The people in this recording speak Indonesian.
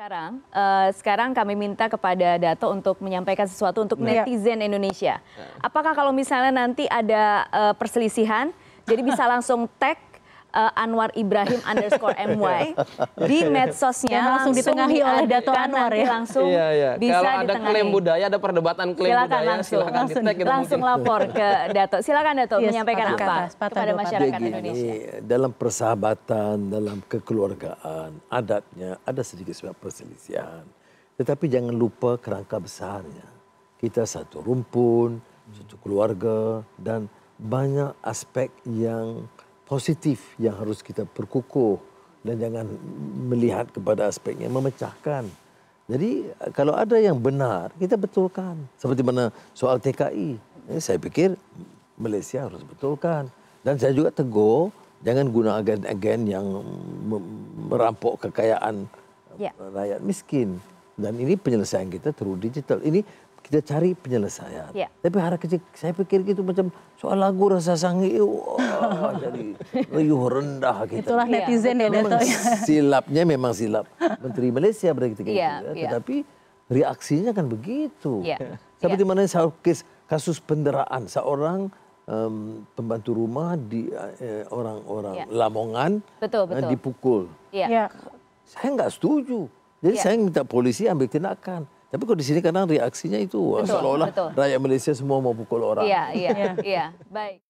Sekarang, uh, sekarang kami minta kepada Dato untuk menyampaikan sesuatu untuk nah. netizen Indonesia. Apakah kalau misalnya nanti ada uh, perselisihan, jadi bisa langsung tag uh, Anwar Ibrahim underscore MY iya. di medsosnya yang langsung ditengahi oleh Dato Anwar ya langsung iya, iya. bisa kalau ada ditengahi. klaim budaya ada perdebatan klaim silakan budaya langsung, silakan langsung, di langsung lapor ke Dato silakan Dato yes, iya, menyampaikan patah, apa patah, patah, kepada masyarakat Jadi, Indonesia dalam persahabatan dalam kekeluargaan adatnya ada sedikit sebuah perselisihan tetapi jangan lupa kerangka besarnya kita satu rumpun satu keluarga dan banyak aspek yang positif yang harus kita perkukuh dan jangan melihat kepada aspeknya memecahkan. Jadi kalau ada yang benar kita betulkan. Seperti mana soal TKI, eh, saya pikir Malaysia harus betulkan. Dan saya juga tegur jangan guna agen-agen yang merampok kekayaan yeah. rakyat miskin. Dan ini penyelesaian kita through digital. Ini kita cari penyelesaian. Yeah. Tapi harap kecil, saya pikir itu macam soal lagu rasa sangi, oh, Oh, jadi riuh rendah kita. Itulah iya. netizen ya Dato. Ya. Silapnya memang silap Menteri Malaysia berarti gitu. Ya, iya, iya. Tetapi reaksinya kan begitu. Ya. Seperti mana kasus penderaan seorang um, pembantu rumah di eh, orang-orang eh, ya. Lamongan betul, eh, betul. dipukul. Ya. Saya nggak setuju. Jadi ya. saya minta polisi ambil tindakan. Tapi kalau di sini kadang reaksinya itu seolah-olah rakyat Malaysia semua mau pukul orang. Iya, iya, iya. Baik.